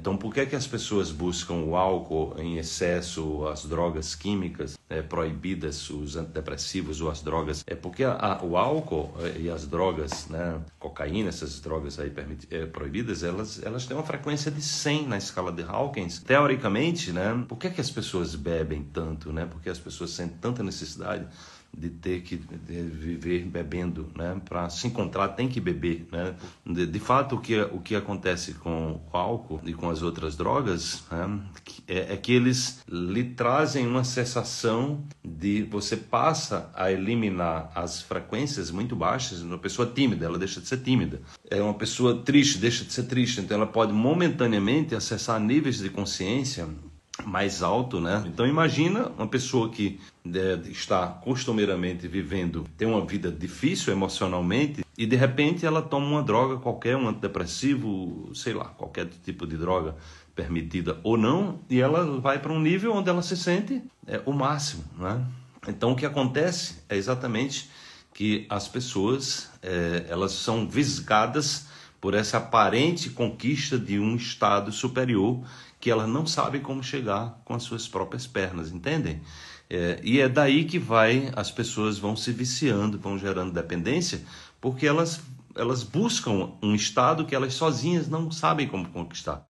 Então, por que, é que as pessoas buscam o álcool em excesso, as drogas químicas é, proibidas, os antidepressivos ou as drogas? É porque a, a, o álcool é, e as drogas, né, cocaína, essas drogas aí permit, é, proibidas, elas, elas têm uma frequência de 100 na escala de Hawkins. Teoricamente, né, por que, é que as pessoas bebem tanto? Né? Porque as pessoas sentem tanta necessidade de ter que viver bebendo, né? Para se encontrar tem que beber, né? De, de, fato o que o que acontece com o álcool e com as outras drogas né? é, é que eles lhe trazem uma sensação de você passa a eliminar as frequências muito baixas. Uma pessoa tímida, ela deixa de ser tímida. É uma pessoa triste, deixa de ser triste. Então ela pode momentaneamente acessar níveis de consciência mais alto, né? Então imagina uma pessoa que é, está costumeiramente vivendo, tem uma vida difícil emocionalmente e de repente ela toma uma droga qualquer, um antidepressivo, sei lá, qualquer tipo de droga permitida ou não, e ela vai para um nível onde ela se sente é, o máximo, né? Então o que acontece é exatamente que as pessoas é, elas são visgadas por essa aparente conquista de um estado superior que elas não sabem como chegar com as suas próprias pernas, entendem? É, e é daí que vai as pessoas vão se viciando, vão gerando dependência, porque elas elas buscam um estado que elas sozinhas não sabem como conquistar.